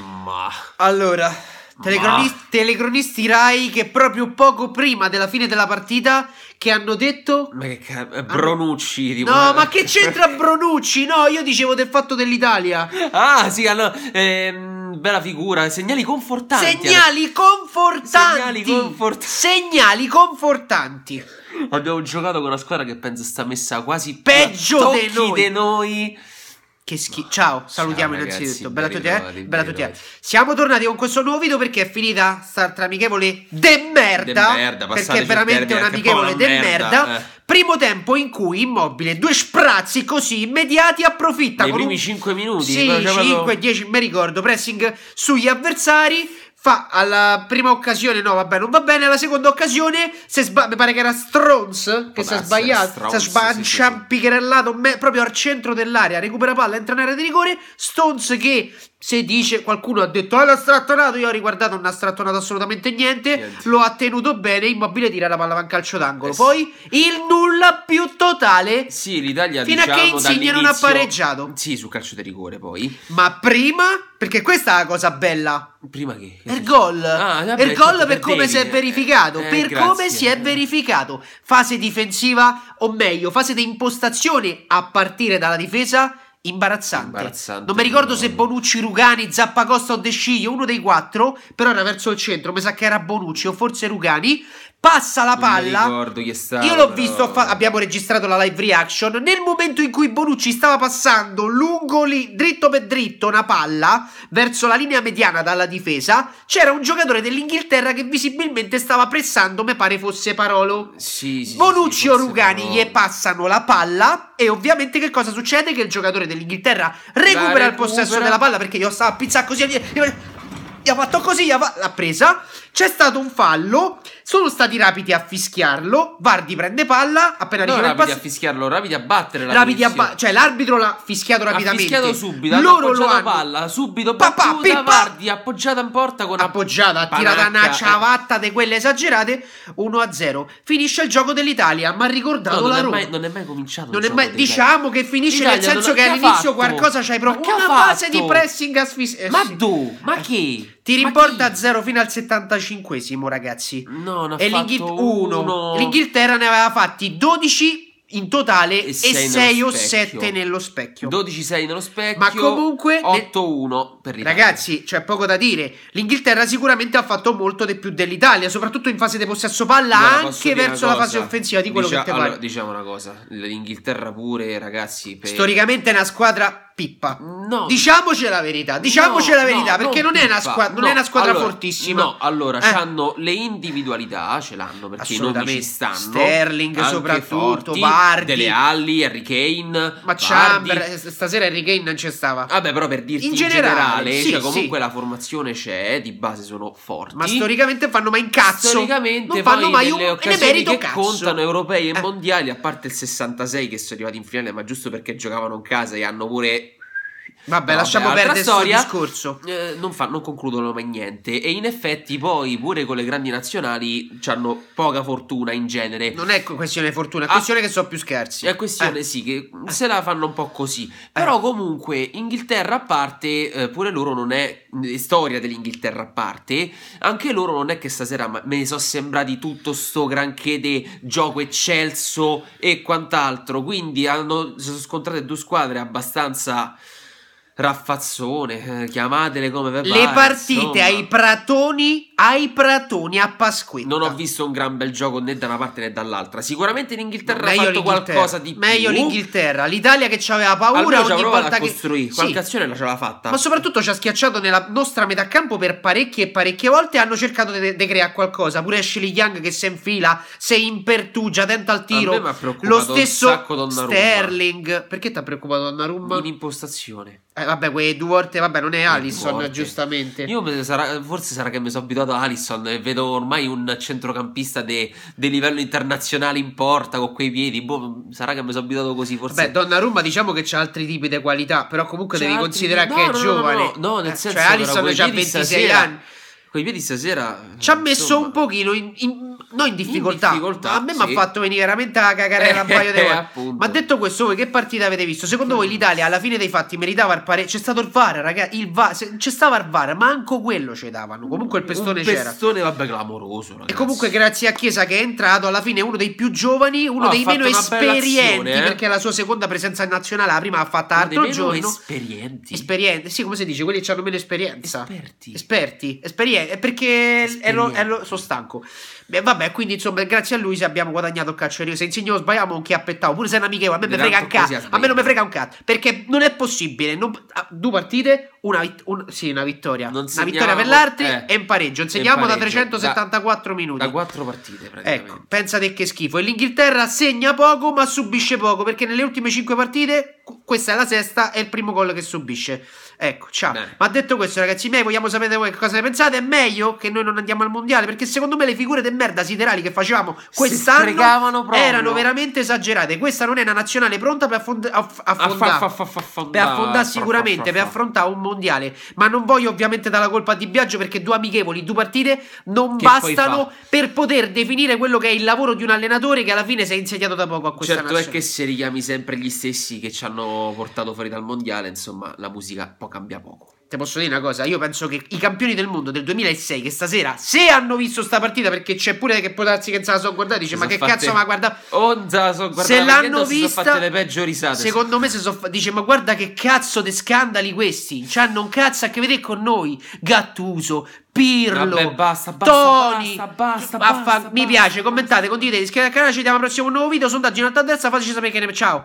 Ma... Allora, telecronisti, Ma... telecronisti Rai che proprio poco prima della fine della partita che hanno detto. Ma che cazzo, eh, Bronucci. Tipo... No, ma che eh. c'entra Bronucci? No, io dicevo del fatto dell'Italia. Ah, sì, allora. Ehm, bella figura, segnali confortanti. Segnali confortanti. Segnali confortanti. Segnali confortanti. Abbiamo giocato con una squadra che penso sta messa quasi peggio di noi. De noi che schifo. Ciao, salutiamo Ciao, innanzitutto. Ragazzi, bella tutela. Bella tutela. Siamo tornati con questo nuovo video perché è finita sta amichevole de merda. De merda perché è veramente un'amichevole de merda. merda. Eh. Primo tempo in cui Immobile, due sprazzi così immediati, approfitta. Nei primi un... 5 minuti. Sì, 5-10, mi ricordo, pressing sugli avversari fa alla prima occasione no vabbè non va bene alla seconda occasione se sba- mi pare che era Strons che si è sbagliato si è sbanciampicherellato sì, sì. me- proprio al centro dell'area recupera palla entra in area di rigore Stones che se dice qualcuno ha detto ah l'ha strattonato io ho riguardato non ha strattonato assolutamente niente, niente. lo ha tenuto bene immobile tira la palla a calcio d'angolo eh poi il nulla più totale sì l'Italia fino diciamo, a che diciamo, Insigne non ha pareggiato sì sul calcio di rigore poi ma prima perché questa è la cosa bella prima che, il gol ah, vabbè, per certo, gol per come si è eh. verificato eh, per grazie. come si è verificato fase difensiva o meglio fase di impostazione a partire dalla difesa imbarazzante. imbarazzante. Non mi ricordo se Bonucci, Rugani, Zappacosta o De Sciglio, uno dei quattro, però era verso il centro, mi sa che era Bonucci o forse Rugani, passa la palla. Stato, Io l'ho però... visto, fa- abbiamo registrato la live reaction. Nel momento in cui Bonucci stava passando lungo lì, dritto per dritto, una palla verso la linea mediana dalla difesa, c'era un giocatore dell'Inghilterra che visibilmente stava pressando, mi pare fosse Parolo. Sì, sì, Bonucci sì, o Rugani gli passano la palla e ovviamente che cosa succede? Che il giocatore dell'Inghilterra recupera, il possesso della palla perché io stavo a pizzare così. Gli ha fatto così, gli ha fa- l'ha presa. C'è stato un fallo sono stati rapidi a fischiarlo. Vardi prende palla. Appena no, riceve il passo. a fischiarlo, rapidi a battere. La rapidi a ba- cioè, l'arbitro l'ha fischiato rapidamente. Ha fischiato subito. Loro lo hanno. palla subito. Papà, battuta, Vardi appoggiata in porta con appoggiata. Ha tirato una eh. ciavatta di quelle esagerate. 1-0. Finisce il gioco dell'Italia. Ma ha ricordato no, la Roma. Mai, non è mai cominciato. Non è mai, diciamo che finisce L'Italia nel senso che all'inizio fatto? qualcosa c'hai provato. Una fase di pressing a sfis- eh, Ma tu? Ma eh. chi? Ti rimporta a zero fino al 75 esimo ragazzi. No ne ha e fatto L'Inghilterra ne aveva fatti 12 in totale e 6 o 7 nello specchio 12-6 nello specchio ma comunque 8-1 per l'Italia ragazzi c'è poco da dire l'Inghilterra sicuramente ha fatto molto di più dell'Italia soprattutto in fase di possesso palla Beh, anche verso la fase offensiva di quello Dicia, che te allora, pare diciamo una cosa l'Inghilterra pure ragazzi per... storicamente è una squadra pippa. No. Diciamoci la verità, diciamoci no, la verità, no, perché non, non, è una squadra, non è una squadra allora, fortissima. No, allora, eh. hanno le individualità, ce l'hanno perché non ci stanno. Sterling soprattutto, Bardi. Dele Alli, Harry Kane. Ma Chamber, stasera Harry Kane non c'è stava. Vabbè, però per dirti in, in generale, sì, cioè, comunque sì. la formazione c'è, di base sono forti. Ma storicamente fanno mai in cazzo. Storicamente non fanno mai un e ne merito che cazzo. contano europei e eh. mondiali, a parte il 66 che sono arrivati in finale, ma giusto perché giocavano in casa e hanno pure Vabbè, no, lasciamo vabbè, perdere storia, il discorso. Eh, non, fa, non, concludono mai niente. E in effetti, poi pure con le grandi nazionali hanno poca fortuna in genere. Non è questione fortuna, è ah, questione che so più scherzi. È questione, eh. sì, che eh. se la fanno un po' così. Però, eh. comunque, Inghilterra a parte, eh, pure loro non è eh, storia dell'Inghilterra a parte. Anche loro non è che stasera me ne sono sembrati tutto sto granché di gioco eccelso e quant'altro. Quindi hanno, sono scontrate due squadre abbastanza raffazzone, eh, chiamatele come per Le partite insomma. ai pratoni, ai pratoni a Pasquetta. Non ho visto un gran bel gioco né da una parte né dall'altra. Sicuramente in Inghilterra ha fatto qualcosa di meglio più. l'Inghilterra, l'Italia che aveva paura ogni volta che costruì, qualche sì. azione la ce l'ha fatta. Ma soprattutto ci ha schiacciato nella nostra metà campo per parecchie e parecchie volte hanno cercato di, di creare qualcosa. Pure Ashley Young che si infila, si impertugia, tenta al tiro. Lo stesso Sterling, perché ti ha preoccupato Donnarumma? Un'impostazione. Eh, vabbè, quei volte, vabbè, non è Alisson, giustamente. Io sarà, forse sarà che mi sono abituato a Alisson e vedo ormai un centrocampista di livello internazionale in porta con quei piedi. Boh, sarà che mi sono abituato così, forse. Beh, Donnarumma diciamo che c'ha altri tipi di qualità, però comunque c'è devi considerare no, che no, è no, giovane. No, nel eh, senso cioè, Allison ha già 26 anni. Coi piedi stasera... Ci ha messo un pochino in, in non in difficoltà, in difficoltà a me sì. mi ha fatto venire veramente a cagare eh, un paio di eh, volte. ma detto questo, voi che partita avete visto? Secondo voi l'Italia alla fine dei fatti meritava il pareggio? C'è stato il VAR, ragazzi, il VAR, c'è stato il VAR, ma anche quello ci davano. Comunque il pestone un c'era. Il pestone vabbè clamoroso, ragazzi. E comunque grazie a Chiesa che è entrato, alla fine uno dei più giovani, uno no, ah, dei meno esperienti, eh? perché la sua seconda presenza in nazionale, la prima ha fatta altro giorno. esperienti. Esperienti, sì, come si dice, quelli che hanno meno esperienza. Esperti. Esperti, esperienti è perché ero, ero, sono stanco. E vabbè, quindi insomma, grazie a lui se abbiamo guadagnato il calcio Se insegno lo sbagliamo, un chi appettavo. Pure se è un amichevole, a me, me frega un cazzo. A me non mi frega un cazzo. Perché non è possibile. Non, ah, due partite, una, vit- un- sì, una vittoria. Non una vittoria per l'Artri eh, e un pareggio. Insegniamo da 374 da, minuti. Da 4 partite Ecco, pensate che schifo. E l'Inghilterra segna poco ma subisce poco perché nelle ultime 5 partite questa è la sesta è il primo gol che subisce. Ecco, ciao. Beh. Ma detto questo ragazzi miei, vogliamo sapere voi cosa ne pensate? È meglio che noi non andiamo al mondiale perché secondo me le figure di merda siderali che facevamo quest'anno erano veramente esagerate. Questa non è una nazionale pronta per affondare. per affondare sicuramente, per affrontare un mondiale mondiale. Ma non voglio ovviamente dare la colpa di Biagio perché due amichevoli, due partite non che bastano per poter definire quello che è il lavoro di un allenatore che alla fine si è insediato da poco a questa certo Certo è che se richiami sempre gli stessi che ci hanno portato fuori dal mondiale, insomma, la musica può cambiare poco. Ti posso dire una cosa, io penso che i campioni del mondo del 2006 che stasera, se hanno visto sta partita, perché c'è pure che può darsi che non se la sono guardata, dice ma che fatte... cazzo ma guarda... Oh, la so guardata, se l'hanno vista... Sono le peggio risate. Secondo me se so, dice ma guarda che cazzo di scandali questi, cioè un cazzo a che vedere con noi, Gattuso, Pirlo, Vabbè, basta, basta, Tony, basta, basta, basta, basta mi piace, commentate, condividete, iscrivetevi al canale, ci vediamo al prossimo nuovo video, sondaggio in alto a destra, fateci sapere che ne... Ciao!